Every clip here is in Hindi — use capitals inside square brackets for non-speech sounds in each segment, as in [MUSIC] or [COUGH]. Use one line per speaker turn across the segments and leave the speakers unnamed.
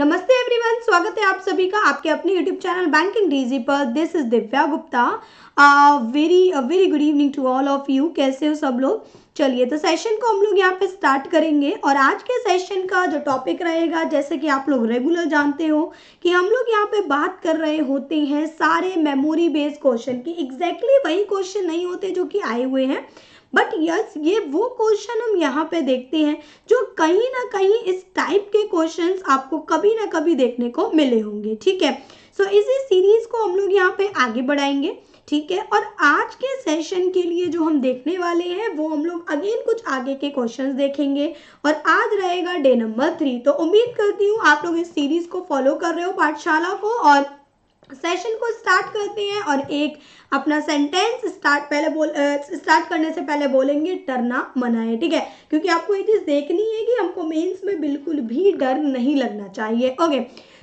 नमस्ते एवरीवन स्वागत है आप सभी का आपके अपने यूट्यूब चैनल बैंकिंग डीजी पर this is Divya Gupta very very good evening to all of you कैसे हो सब लोग चलिए तो सेशन को हम लोग यहाँ पे स्टार्ट करेंगे और आज के सेशन का जो टॉपिक रहेगा जैसे कि आप लोग रेगुलर जानते हो कि हम लोग यहाँ पे बात कर रहे होते हैं सारे मेमोरी बेस्ड क्वेश्चन की एग्जैक्टली exactly वही क्वेश्चन नहीं होते जो कि आए हुए हैं बट यस ये वो क्वेश्चन हम यहाँ पे देखते हैं जो कहीं ना कहीं इस टाइप के क्वेश्चन आपको कभी ना कभी देखने को मिले होंगे ठीक है सो so, इसी सीरीज को हम लोग यहाँ पे आगे बढ़ाएंगे ठीक है और आज के सेशन के लिए जो हम देखने वाले हैं वो हम लोग अगेन कुछ आगे के क्वेश्चंस देखेंगे और आज रहेगा डे नंबर थ्री तो उम्मीद करती हूँ आप लोग इस सीरीज को फॉलो कर रहे हो पाठशाला को और सेशन को स्टार्ट करते हैं और एक अपना सेंटेंस स्टार्ट पहले बोल स्टार्ट करने से पहले बोलेंगे डरना मना है ठीक है क्योंकि आपको ये चीज़ देखनी है कि हमको मेंस में बिल्कुल भी डर नहीं लगना चाहिए ओके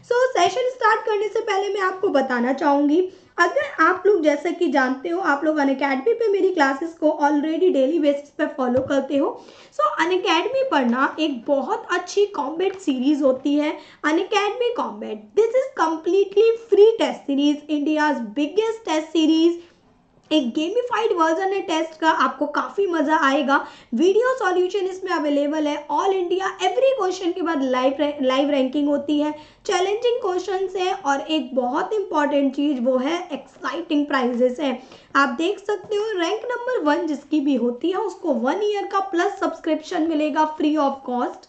सो सेशन स्टार्ट करने से पहले मैं आपको बताना चाहूँगी अगर आप लोग जैसे कि जानते हो आप लोग अनकेडमी पे मेरी क्लासेस को ऑलरेडी डेली बेसिस पे फॉलो करते हो सो so, अनकेडमी पढ़ना एक बहुत अच्छी कॉम्बैट सीरीज होती है Unacademy combat combat this is completely free test series India's biggest test series एक गेमिफाइड वर्जन है टेस्ट का आपको काफ़ी मज़ा आएगा वीडियो सॉल्यूशन इसमें अवेलेबल है ऑल इंडिया एवरी क्वेश्चन के बाद लाइव लाइव रैंकिंग होती है चैलेंजिंग क्वेश्चन है और एक बहुत इंपॉर्टेंट चीज़ वो है एक्साइटिंग प्राइजेस है आप देख सकते हो रैंक नंबर वन जिसकी भी होती है उसको वन ईयर का प्लस सब्सक्रिप्शन मिलेगा फ्री ऑफ कॉस्ट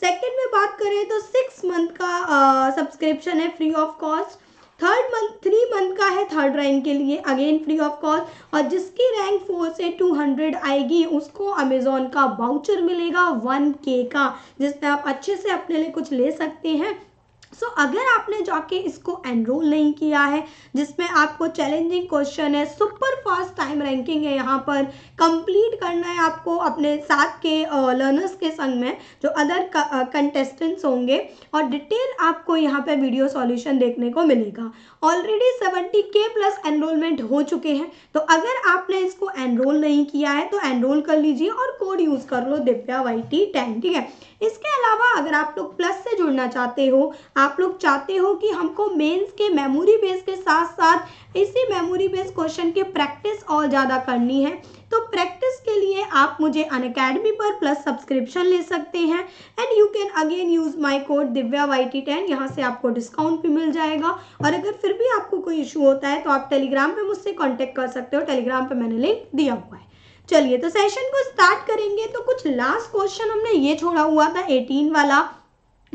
सेकेंड में बात करें तो सिक्स मंथ का सब्सक्रिप्शन है free of cost third month three month का है थर्ड रैंक के लिए अगेन फ्री ऑफ कॉस्ट और जिसकी रैंक फोर से टू हंड्रेड आएगी उसको अमेजोन का वाउचर मिलेगा वन के का जिसमें आप अच्छे से अपने लिए कुछ ले सकते हैं सो so, अगर आपने जाके इसको एनरोल नहीं किया है जिसमें आपको चैलेंजिंग क्वेश्चन है सुपर फास्ट टाइम रैंकिंग है यहाँ पर कंप्लीट करना है आपको अपने साथ के लर्नर्स के संग में जो अदर कंटेस्टेंट्स होंगे और डिटेल आपको यहाँ पर वीडियो सॉल्यूशन देखने को मिलेगा ऑलरेडी सेवेंटी के प्लस एनरोलमेंट हो चुके हैं तो अगर आपने इसको एनरोल नहीं किया है तो एनरोल कर लीजिए और कोड यूज़ कर लो दिव्या वाई टी ठीक है इसके अलावा अगर आप लोग प्लस से जुड़ना चाहते हो आप आप लोग चाहते हो कि हमको मेंस के मेमोरी बेस के साथ साथ इसी मेमोरी बेस क्वेश्चन के प्रैक्टिस और ज़्यादा करनी है तो प्रैक्टिस के लिए आप मुझे अन पर प्लस सब्सक्रिप्शन ले सकते हैं and you can again use my code Divya Y T ten यहाँ से आपको डिस्काउंट भी मिल जाएगा और अगर फिर भी आपको कोई इशू होता है तो आप टेलीग्राम पे मुझसे कांटेक्ट कर सकते हो टेलीग्राम पे मैंने लिंक दिया हुआ है चलिए तो सेशन को स्टार्ट करेंगे तो कुछ लास्ट क्वेश्चन हमने ये छोड़ा हुआ था एटीन वाला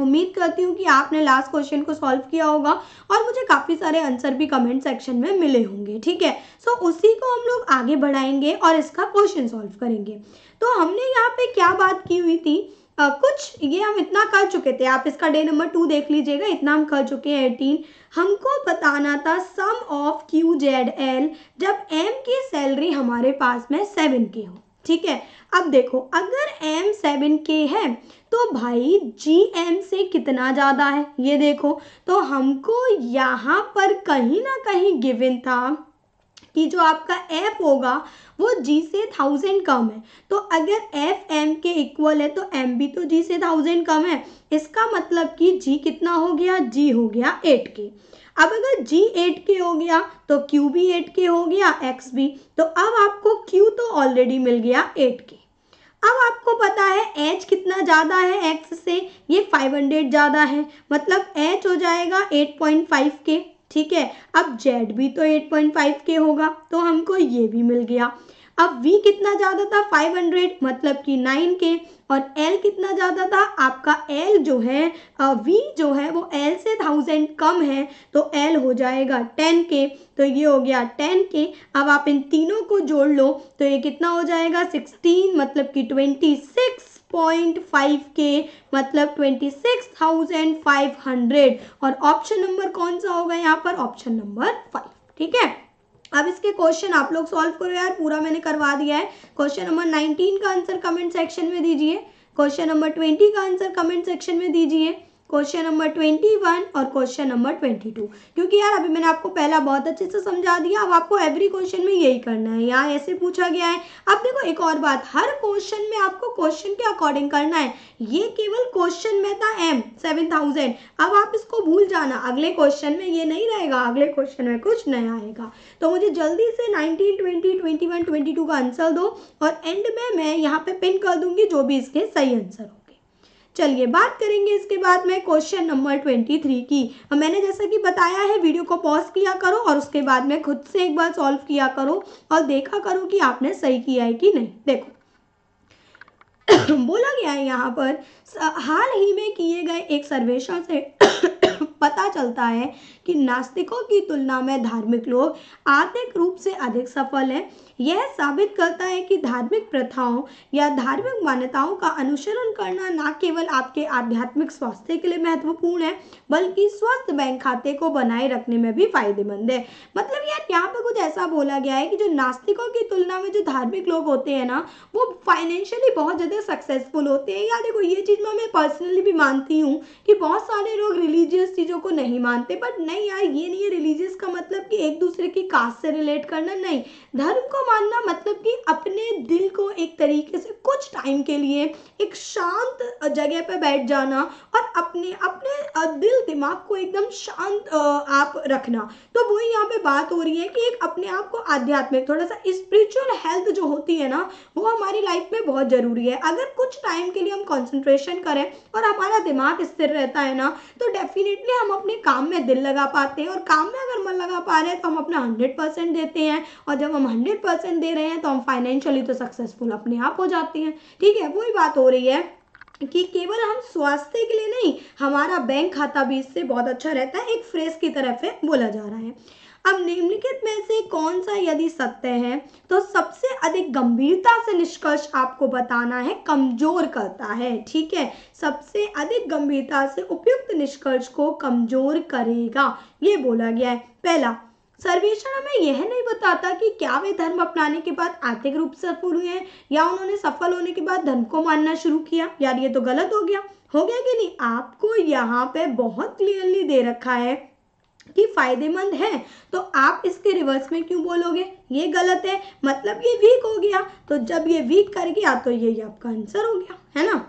उम्मीद करती हूँ कि आपने लास्ट क्वेश्चन को सॉल्व किया होगा और मुझे काफ़ी सारे आंसर भी कमेंट सेक्शन में मिले होंगे ठीक है सो so, उसी को हम लोग आगे बढ़ाएंगे और इसका क्वेश्चन सॉल्व करेंगे तो हमने यहाँ पे क्या बात की हुई थी आ, कुछ ये हम इतना कर चुके थे आप इसका डे नंबर टू देख लीजिएगा इतना हम कर चुके हैं एटीन हमको बताना था sum of Q Z L जब एम की सैलरी हमारे पास में सेवन के हो ठीक है अब देखो अगर एम सेवन के है तो भाई जी एम से कितना ज़्यादा है ये देखो तो हमको यहाँ पर कहीं ना कहीं गिवन था कि जो आपका एफ होगा वो जी से थाउजेंड कम है तो अगर एफ एम के इक्वल है तो एम भी तो जी से थाउजेंड कम है इसका मतलब कि जी कितना हो गया जी हो गया एट के अब अगर जी एट के हो गया तो क्यू भी एट के हो गया एक्स भी तो अब आपको क्यू तो ऑलरेडी मिल गया एट के अब आपको पता है एच कितना ज़्यादा है एक्स से ये 500 ज़्यादा है मतलब एच हो जाएगा 8.5 के ठीक है अब जेड भी तो 8.5 के होगा तो हमको ये भी मिल गया अब v कितना ज़्यादा था 500 मतलब कि 9 के और l कितना ज़्यादा था आपका l जो है v जो है वो l से थाउजेंड कम है तो l हो जाएगा 10 के तो ये हो गया 10 के अब आप इन तीनों को जोड़ लो तो ये कितना हो जाएगा 16 मतलब कि 26 पॉइंट फाइव के मतलब twenty six thousand five hundred और ऑप्शन नंबर कौन सा होगा यहाँ पर ऑप्शन नंबर फाइव ठीक है अब इसके क्वेश्चन आप लोग सॉल्व करो यार पूरा मैंने करवा दिया है क्वेश्चन नंबर नाइनटीन का आंसर कमेंट सेक्शन में दीजिए क्वेश्चन नंबर ट्वेंटी का आंसर कमेंट सेक्शन में दीजिए क्वेश्चन नंबर ट्वेंटी वन और क्वेश्चन नंबर ट्वेंटी टू क्योंकि यार अभी मैंने आपको पहला बहुत अच्छे से समझा दिया अब आपको एवरी क्वेश्चन में यही करना है यहाँ ऐसे पूछा गया है अब देखो एक और बात हर क्वेश्चन में आपको क्वेश्चन के अकॉर्डिंग करना है ये केवल क्वेश्चन में था एम सेवन थाउजेंड अब आप इसको भूल जाना अगले क्वेश्चन में ये नहीं रहेगा अगले क्वेश्चन में कुछ नया आएगा तो मुझे जल्दी से nineteen twenty twenty one twenty two का आंसर दो और एंड में मैं यहाँ पे पिन कर दूंगी जो भी इसके सही आंसर हो चलिए बात करेंगे इसके बाद में क्वेश्चन नंबर ट्वेंटी थ्री की मैंने जैसा कि बताया है वीडियो को पॉज किया करो और उसके बाद में खुद से एक बार सॉल्व किया करो और देखा करो कि आपने सही किया है कि नहीं देखो [COUGHS] बोला गया है यहाँ पर हाल ही में किए गए एक सर्वेक्षण से पता चलता है कि नास्तिकों की तुलना में धार्मिक लोग आर्थिक रूप से अधिक सफल हैं यह साबित करता है कि धार्मिक प्रथाओं या धार्मिक मान्यताओं का अनुसरण करना न केवल आपके आध्यात्मिक स्वास्थ्य के लिए महत्वपूर्ण है बल्कि स्वस्थ बैंक खाते को बनाए रखने में भी फायदेमंद है मतलब यार यहाँ पे कुछ ऐसा बोला गया है कि जो नास्तिकों की तुलना में जो धार्मिक लोग होते हैं ना वो फाइनेंशियली बहुत ज़्यादा सक्सेसफुल होते हैं या देखो ये चीज़ मैं मैं पर्सनली भी मानती हूँ कि बहुत सारे लोग रिलीजियस चीज़ों को नहीं मानते बट नहीं यार ये नहीं है रिलीजियस का मतलब कि एक दूसरे की कास्ट से रिलेट करना नहीं धर्म को मानना मतलब कि अपने दिल को एक तरीके से कुछ टाइम के लिए एक शांत जगह पर बैठ जाना और अपने अपने दिल दिमाग को एकदम शांत आप रखना तो वही यहाँ पे बात हो रही है कि एक अपने आप को आध्यात्मिक थोड़ा सा स्पिरिचुअल हेल्थ जो होती है ना वो हमारी लाइफ में बहुत ज़रूरी है अगर कुछ टाइम के लिए हम कॉन्सेंट्रेशन करें और हमारा दिमाग स्थिर रहता है ना तो डेफिनेटली हम अपने काम में दिल लगा पाते हैं और काम में अगर मन लगा पा रहे हैं तो हम अपना हंड्रेड देते हैं और जब हम हंड्रेड दे रहे हैं तो हम फाइनेंशियली तो सक्सेसफुल अपने आप हो जाते हैं ठीक है वही बात हो रही है कि केवल हम स्वास्थ्य के लिए नहीं हमारा बैंक खाता भी इससे बहुत अच्छा रहता है एक फ्रेश की तरफ है बोला जा रहा है अब निम्नलिखित में से कौन सा यदि सत्य है तो सबसे अधिक गंभीरता से निष्कर्ष आपको बताना है कमजोर करता है ठीक है सबसे अधिक गंभीरता से उपयुक्त निष्कर्ष को कमजोर करेगा ये बोला गया है पहला सर्वेक्षण हमें यह नहीं बताता कि क्या वे धर्म अपनाने के बाद आर्थिक रूप से सफल हुए हैं या उन्होंने सफल होने के बाद धर्म को मानना शुरू किया यार ये तो गलत हो गया हो गया कि नहीं आपको यहाँ पे बहुत क्लियरली दे रखा है कि फ़ायदेमंद है तो आप इसके रिवर्स में क्यों बोलोगे ये गलत है मतलब ये वीक हो गया तो जब ये वीक कर गया तो ये आपका आंसर हो गया है ना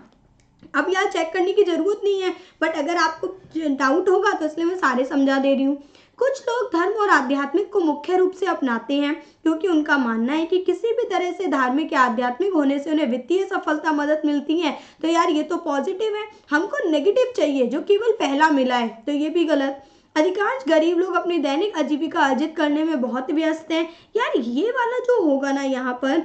अब यहाँ चेक करने की ज़रूरत नहीं है बट अगर आपको डाउट होगा तो इसलिए मैं सारे समझा दे रही हूँ कुछ लोग धर्म और आध्यात्मिक को मुख्य रूप से अपनाते हैं क्योंकि उनका मानना है कि किसी भी तरह से धार्मिक या आध्यात्मिक होने से उन्हें वित्तीय सफलता मदद मिलती है तो यार ये तो पॉजिटिव है हमको नेगेटिव चाहिए जो केवल पहला मिला है तो ये भी गलत अधिकांश गरीब लोग अपनी दैनिक आजीविका अर्जित करने में बहुत व्यस्त हैं यार ये वाला जो होगा ना यहाँ पर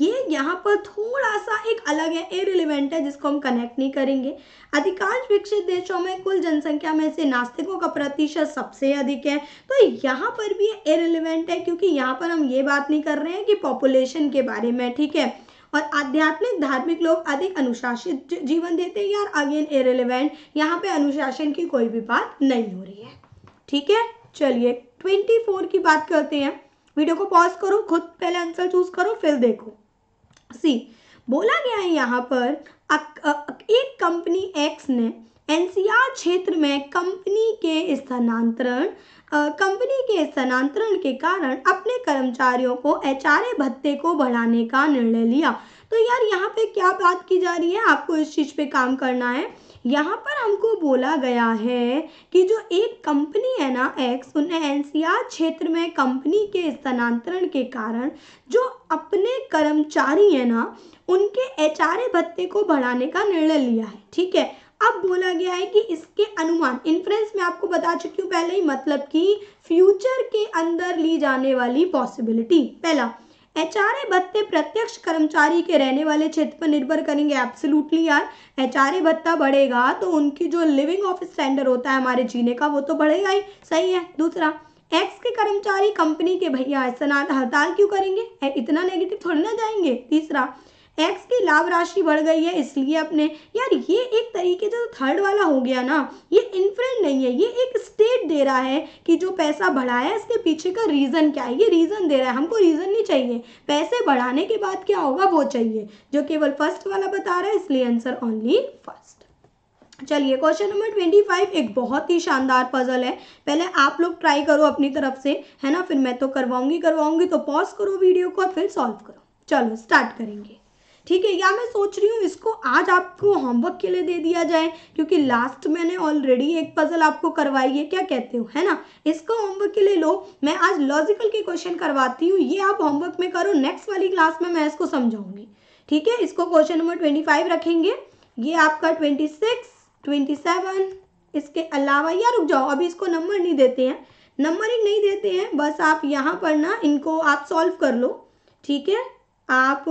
ये यहाँ पर थोड़ा सा एक अलग है इरिलिवेंट है जिसको हम कनेक्ट नहीं करेंगे अधिकांश विकसित देशों में कुल जनसंख्या में से नास्तिकों का प्रतिशत सबसे अधिक है तो यहाँ पर भी इरिलिवेंट है क्योंकि यहाँ पर हम ये बात नहीं कर रहे हैं कि पॉपुलेशन के बारे में ठीक है और आध्यात्मिक धार्मिक लोग अधिक अनुशासित जीवन देते हैं यार अगेन इरेलीवेंट यहाँ पे अनुशासन की कोई भी बात नहीं हो रही है ठीक है चलिए ट्वेंटी फोर की बात करते हैं वीडियो को पॉज करो खुद पहले आंसर चूज करो फिर देखो सी बोला गया है यहाँ पर एक कंपनी एक्स ने एनसीआर क्षेत्र में कंपनी के स्थानांतरण कंपनी के स्थानांतरण के कारण अपने कर्मचारियों को एच भत्ते को बढ़ाने का निर्णय लिया तो यार यहाँ पे क्या बात की जा रही है आपको इस चीज़ पे काम करना है यहाँ पर हमको बोला गया है कि जो एक कंपनी है ना एक्स उन्हें एनसीआर क्षेत्र में कंपनी के स्थानांतरण के कारण जो अपने कर्मचारी हैं ना उनके एच भत्ते को बढ़ाने का निर्णय लिया है ठीक है अब बोला गया है कि इसके अनुमान इन्फ्रेंस में आपको बता चुकी हूँ पहले ही मतलब कि फ्यूचर के अंदर ली जाने वाली पॉसिबिलिटी पहला एच आर ए भत्ते प्रत्यक्ष कर्मचारी के रहने वाले क्षेत्र पर निर्भर करेंगे एब्सोल्युटली यार एच आर ए भत्ता बढ़ेगा तो उनकी जो लिविंग ऑफिस स्टैंडर्ड होता है हमारे जीने का वो तो बढ़ेगा ही सही है दूसरा एक्स के कर्मचारी कंपनी के भैया हड़ताल क्यों करेंगे इतना नेगेटिव थोड़ी ना जाएंगे तीसरा एक्स की लाभ राशि बढ़ गई है इसलिए अपने यार ये एक तरीके से थर्ड तो वाला हो गया ना ये इन्फ्रेंट नहीं है ये एक स्टेट दे रहा है कि जो पैसा बढ़ा है इसके पीछे का रीज़न क्या है ये रीज़न दे रहा है हमको रीज़न नहीं चाहिए पैसे बढ़ाने के बाद क्या होगा वो चाहिए जो केवल फर्स्ट वाला बता रहा है इसलिए आंसर ओनली फर्स्ट चलिए क्वेश्चन नंबर ट्वेंटी फाइव एक बहुत ही शानदार पजल है पहले आप लोग ट्राई करो अपनी तरफ से है ना फिर मैं तो करवाऊंगी करवाऊंगी तो पॉज करो वीडियो को और फिर सॉल्व करो चलो स्टार्ट करेंगे ठीक है या मैं सोच रही हूँ इसको आज आपको होमवर्क के लिए दे दिया जाए क्योंकि लास्ट मैंने ऑलरेडी एक पजल आपको करवाई है क्या कहते हो है ना इसको होमवर्क के लिए लो मैं आज लॉजिकल के क्वेश्चन करवाती हूँ ये आप होमवर्क में करो नेक्स्ट वाली क्लास में मैं इसको समझाऊंगी ठीक है इसको क्वेश्चन नंबर ट्वेंटी फाइव रखेंगे ये आपका ट्वेंटी सिक्स ट्वेंटी सेवन इसके अलावा या रुक जाओ अभी इसको नंबर नहीं देते हैं नंबर ही नहीं देते हैं बस आप यहाँ पर ना इनको आप सॉल्व कर लो ठीक है आप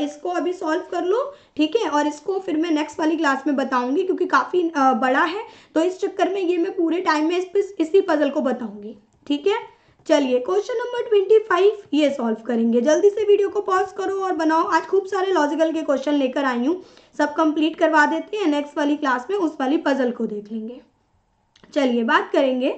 इसको अभी सॉल्व कर लो ठीक है और इसको फिर मैं नेक्स्ट वाली क्लास में बताऊंगी क्योंकि काफ़ी बड़ा है तो इस चक्कर में ये मैं पूरे टाइम में इस इसी पजल को बताऊंगी ठीक है चलिए क्वेश्चन नंबर ट्वेंटी फाइव ये सॉल्व करेंगे जल्दी से वीडियो को पॉज करो और बनाओ आज खूब सारे लॉजिकल के क्वेश्चन लेकर आई हूँ सब कंप्लीट करवा देते हैं नेक्स्ट वाली क्लास में उस वाली पजल को देख लेंगे चलिए बात करेंगे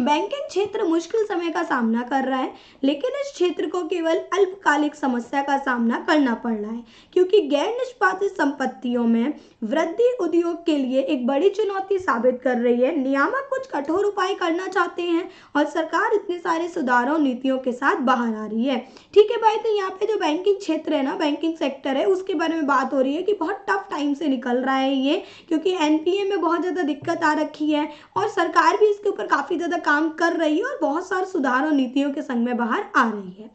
बैंकिंग क्षेत्र मुश्किल समय का सामना कर रहा है लेकिन इस क्षेत्र को केवल अल्पकालिक समस्या का सामना करना पड़ रहा है क्योंकि गैर निष्पादित संपत्तियों में वृद्धि उद्योग के लिए एक बड़ी चुनौती साबित कर रही है नियामक कुछ कठोर उपाय करना चाहते हैं और सरकार इतने सारे सुधारों नीतियों के साथ बाहर आ रही है ठीक है भाई तो यहाँ पे जो बैंकिंग क्षेत्र है ना बैंकिंग सेक्टर है उसके बारे में बात हो रही है कि बहुत टफ टाइम से निकल रहा है ये क्योंकि एनपीए में बहुत ज़्यादा दिक्कत आ रखी है और सरकार भी इसके ऊपर काफ़ी ज़्यादा काम कर रही है और बहुत सारे सुधार और नीतियों के संग में बाहर आ रही है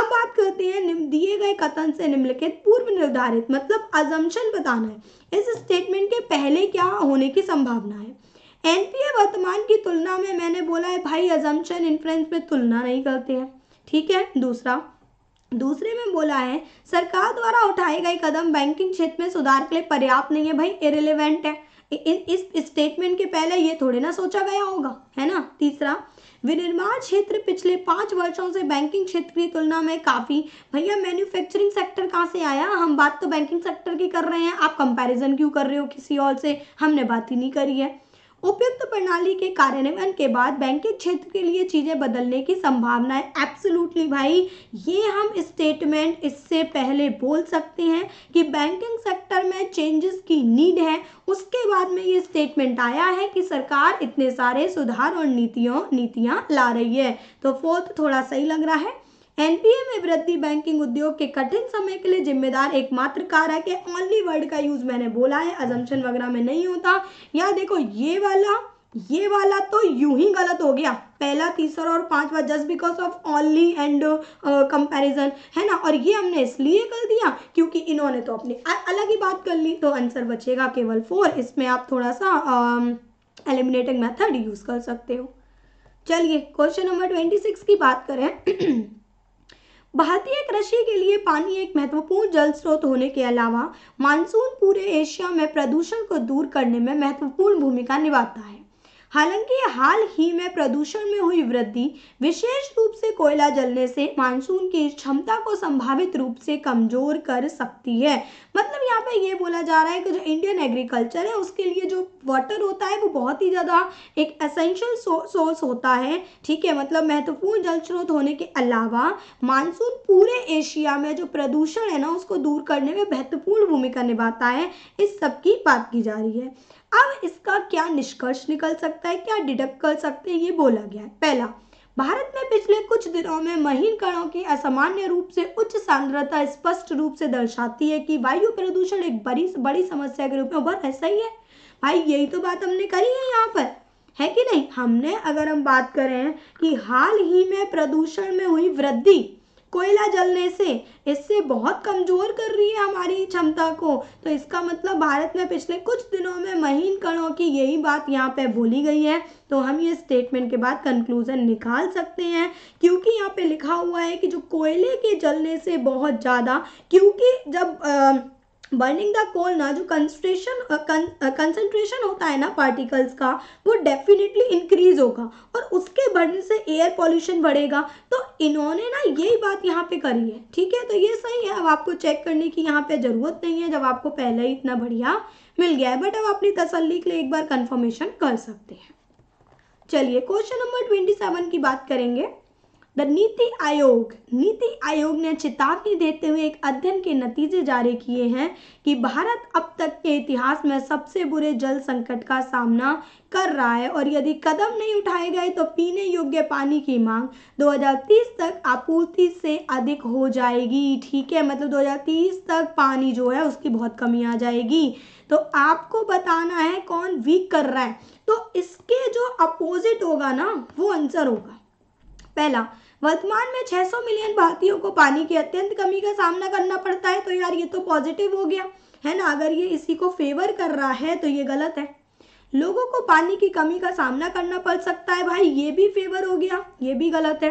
अब बात करते हैं दिए गए कथन से निम्नलिखित पूर्व निर्धारित मतलब अजम्पन बताना है इस स्टेटमेंट के पहले क्या होने की संभावना है एनपीए वर्तमान की तुलना में मैंने बोला है भाई अजम्पन इन्फ्लुएंस में तुलना नहीं करते हैं ठीक है दूसरा दूसरे में बोला है सरकार द्वारा उठाए गए कदम बैंकिंग क्षेत्र में सुधार के लिए पर्याप्त नहीं है भाई इरेलीवेंट है इस स्टेटमेंट के पहले ये थोड़े ना सोचा गया होगा है ना तीसरा विनिर्माण क्षेत्र पिछले पांच वर्षों से बैंकिंग क्षेत्र की तुलना में काफ़ी भैया मैन्युफैक्चरिंग सेक्टर कहाँ से आया हम बात तो बैंकिंग सेक्टर की कर रहे हैं आप कंपैरिजन क्यों कर रहे हो किसी और से हमने बात ही नहीं करी है उपयुक्त प्रणाली के कार्यान्वयन के बाद बैंकिंग क्षेत्र के लिए चीज़ें बदलने की संभावना है एब्सोल्युटली भाई ये हम स्टेटमेंट इससे पहले बोल सकते हैं कि बैंकिंग सेक्टर में चेंजेस की नीड है उसके बाद में ये स्टेटमेंट आया है कि सरकार इतने सारे सुधार और नीतियों नीतियाँ ला रही है तो फोर्थ थोड़ा सही लग रहा है एनपीए में वृद्धि बैंकिंग उद्योग के कठिन समय के लिए जिम्मेदार एकमात्र कारक है ओनली वर्ड का यूज मैंने बोला है अजम्पन वगैरह में नहीं होता यहाँ देखो ये वाला ये वाला तो यूं ही गलत हो गया पहला तीसरा और पांचवा just because of only and comparison है ना और ये हमने इसलिए कर दिया क्योंकि इन्होंने तो अपनी अलग ही बात कर ली तो आंसर बचेगा केवल फोर इसमें आप थोड़ा सा एलिमिनेटिंग मेथड यूज कर सकते हो चलिए क्वेश्चन नंबर ट्वेंटी सिक्स की बात करें भारतीय कृषि के लिए पानी एक महत्वपूर्ण जल स्रोत होने के अलावा मानसून पूरे एशिया में प्रदूषण को दूर करने में महत्वपूर्ण भूमिका निभाता है हालांकि हाल ही में प्रदूषण में हुई वृद्धि विशेष रूप से कोयला जलने से मानसून की क्षमता को संभावित रूप से कमजोर कर सकती है मतलब यहाँ पे ये बोला जा रहा है कि जो इंडियन एग्रीकल्चर है उसके लिए जो वाटर होता है वो बहुत ही ज़्यादा एक असेंशियल सोर्स होता है ठीक है मतलब महत्वपूर्ण जल स्रोत होने के अलावा मानसून पूरे एशिया में जो प्रदूषण है ना उसको दूर करने में महत्वपूर्ण भूमिका निभाता है इस सब की बात की जा रही है अब इसका क्या निष्कर्ष निकल सकता है क्या डिडक्ट कर सकते हैं ये बोला गया है पहला भारत में पिछले कुछ दिनों में महीन कणों की असामान्य रूप से उच्च सांद्रता स्पष्ट रूप से दर्शाती है कि वायु प्रदूषण एक बड़ी बड़ी समस्या के रूप में उभर ऐसा ही है भाई यही तो बात हमने करी है यहाँ पर है कि नहीं हमने अगर हम बात करें कि हाल ही में प्रदूषण में हुई वृद्धि कोयला जलने से इससे बहुत कमज़ोर कर रही है हमारी क्षमता को तो इसका मतलब भारत में पिछले कुछ दिनों में महीन कणों की यही बात यहाँ पे बोली गई है तो हम ये स्टेटमेंट के बाद कंक्लूज़न निकाल सकते हैं क्योंकि यहाँ पे लिखा हुआ है कि जो कोयले के जलने से बहुत ज़्यादा क्योंकि जब आ, बर्निंग द कोल ना जो कंसनट्रेशन कंसेंट्रेशन होता है ना पार्टिकल्स का वो डेफिनेटली इंक्रीज होगा और उसके बढ़ने से एयर पॉल्यूशन बढ़ेगा तो इन्होंने ना यही बात यहाँ पे करी है ठीक है तो ये सही है अब आपको चेक करने की यहाँ पे ज़रूरत नहीं है जब आपको पहले ही इतना बढ़िया मिल गया है बट अब अपनी तसली के लिए एक बार कन्फर्मेशन कर सकते हैं चलिए क्वेश्चन नंबर ट्वेंटी की बात करेंगे द नीति आयोग नीति आयोग ने चेतावनी देते हुए एक अध्ययन के नतीजे जारी किए हैं कि भारत अब तक के इतिहास में सबसे बुरे जल संकट का सामना कर रहा है और यदि कदम नहीं उठाए गए तो पीने योग्य पानी की मांग 2030 तक आपूर्ति से अधिक हो जाएगी ठीक है मतलब 2030 तक पानी जो है उसकी बहुत कमी आ जाएगी तो आपको बताना है कौन वीक कर रहा है तो इसके जो अपोजिट होगा ना वो आंसर होगा पहला वर्तमान में 600 मिलियन भारतीयों को पानी की अत्यंत कमी का सामना करना पड़ता है तो यार ये तो पॉजिटिव हो गया है ना अगर ये इसी को फेवर कर रहा है तो ये गलत है लोगों को पानी की कमी का सामना करना पड़ सकता है भाई ये भी फेवर हो गया ये भी गलत है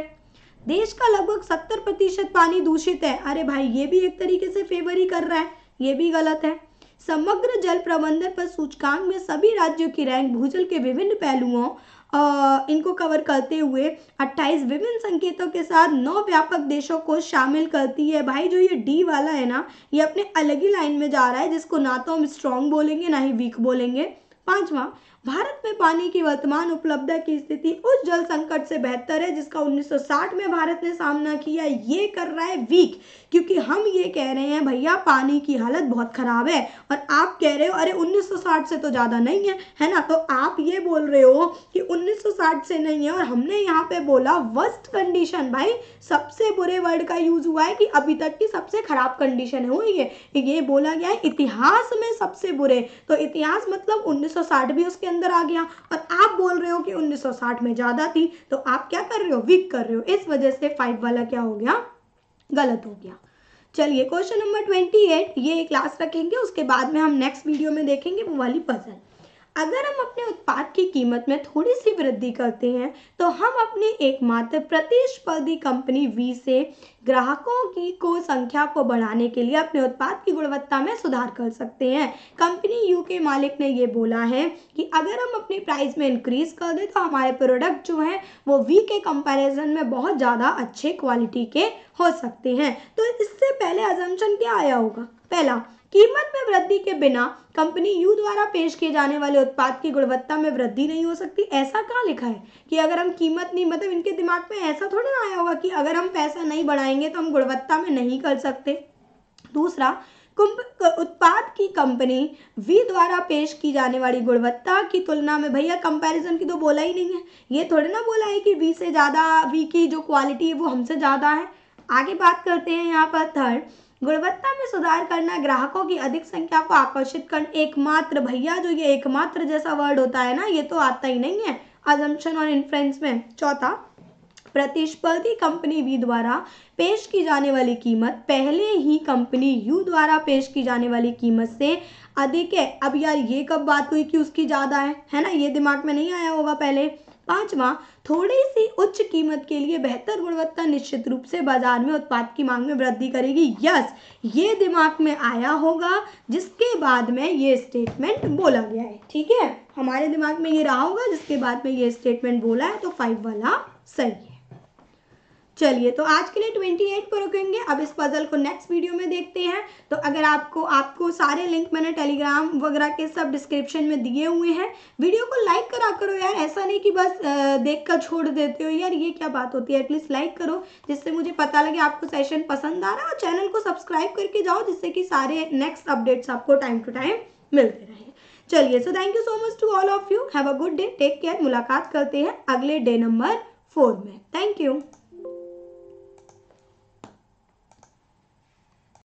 देश का लगभग सत्तर प्रतिशत पानी दूषित है अरे भाई ये भी एक तरीके से फेवर ही कर रहा है ये भी गलत है समग्र जल प्रबंधन पर सूचकांक में सभी राज्यों की रैंक भूजल के विभिन्न पहलुओं इनको कवर करते हुए 28 विभिन्न संकेतों के साथ नौ व्यापक देशों को शामिल करती है भाई जो ये डी वाला है ना ये अपने अलग ही लाइन में जा रहा है जिसको ना तो हम स्ट्रॉन्ग बोलेंगे ना ही वीक बोलेंगे पांचवा भारत में पानी की वर्तमान उपलब्धता की स्थिति उस जल संकट से बेहतर है जिसका 1960 में भारत ने सामना किया ये कर रहा है वीक क्योंकि हम ये कह रहे हैं भैया पानी की हालत बहुत ख़राब है और आप कह रहे हो अरे 1960 से तो ज़्यादा नहीं है है ना तो आप ये बोल रहे हो कि 1960 से नहीं है और हमने यहाँ पे बोला वर्स्ट कंडीशन भाई सबसे बुरे वर्ड का यूज़ हुआ है कि अभी तक की सबसे ख़राब कंडीशन हुई है ये बोला गया है इतिहास में सबसे बुरे तो इतिहास मतलब उन्नीस 1960 भी उसके अंदर आ गया और आप बोल रहे हो कि 1960 में ज़्यादा थी तो आप क्या कर रहे हो वीक कर रहे हो इस वजह से फाइव वाला क्या हो गया गलत हो गया चलिए क्वेश्चन नंबर ट्वेंटी एट ये क्लास रखेंगे उसके बाद में हम नेक्स्ट वीडियो में देखेंगे वो वाली पजल अगर हम अपने उत्पाद की कीमत में थोड़ी सी वृद्धि करते हैं तो हम अपने एकमात्र प्रतिस्पर्धी कंपनी वी से ग्राहकों की को संख्या को बढ़ाने के लिए अपने उत्पाद की गुणवत्ता में सुधार कर सकते हैं कंपनी यू के मालिक ने ये बोला है कि अगर हम अपनी प्राइस में इंक्रीज कर दें तो हमारे प्रोडक्ट जो हैं वो वी के कंपैरिजन में बहुत ज़्यादा अच्छे क्वालिटी के हो सकते हैं तो इससे पहले अजमशन क्या आया होगा पहला कीमत में वृद्धि के बिना कंपनी यू द्वारा पेश किए जाने वाले उत्पाद की गुणवत्ता में वृद्धि नहीं हो सकती ऐसा कहाँ लिखा है कि अगर हम कीमत नहीं मतलब इनके दिमाग में ऐसा थोड़ा ना आया होगा कि अगर हम पैसा नहीं बढ़ाएंगे तो हम गुणवत्ता में नहीं कर सकते दूसरा उत्पाद की कंपनी वी द्वारा पेश की जाने वाली गुणवत्ता की तुलना में भैया कंपैरिजन की तो बोला ही नहीं है ये थोड़े ना बोला है कि वी से ज़्यादा वी की जो क्वालिटी है वो हमसे ज़्यादा है आगे बात करते हैं यहाँ पर थर्ड गुणवत्ता में सुधार करना ग्राहकों की अधिक संख्या को आकर्षित कर एकमात्र भैया जो ये एकमात्र जैसा वर्ड होता है ना ये तो आता ही नहीं है अजम्पन और इन्फ्लुएंस में चौथा प्रतिस्पर्धी कंपनी बी द्वारा पेश की जाने वाली कीमत पहले ही कंपनी यू द्वारा पेश की जाने वाली कीमत से अधिक है अब यार ये कब बात हुई कि उसकी ज़्यादा है है ना ये दिमाग में नहीं आया होगा पहले पांचवा थोड़ी सी उच्च कीमत के लिए बेहतर गुणवत्ता निश्चित रूप से बाजार में उत्पाद की मांग में वृद्धि करेगी यस ये दिमाग में आया होगा जिसके बाद में ये स्टेटमेंट बोला गया है ठीक है हमारे दिमाग में ये रहा होगा जिसके बाद में ये स्टेटमेंट बोला है तो फाइव वाला सही है चलिए तो आज के लिए ट्वेंटी एट पर रुकेंगे अब इस पज़ल को नेक्स्ट वीडियो में देखते हैं तो अगर आपको आपको सारे लिंक मैंने टेलीग्राम वगैरह के सब डिस्क्रिप्शन में दिए हुए हैं वीडियो को लाइक करा करो यार ऐसा नहीं कि बस देख कर छोड़ देते हो यार ये क्या बात होती है एटलीस्ट लाइक करो जिससे मुझे पता लगे आपको सेशन पसंद आ रहा है और चैनल को सब्सक्राइब करके जाओ जिससे कि सारे नेक्स्ट अपडेट्स आपको टाइम टू टाइम मिलते रहे चलिए so thank you so much to all of you have a good day take care मुलाकात करते हैं अगले डे नंबर फोर में थैंक यू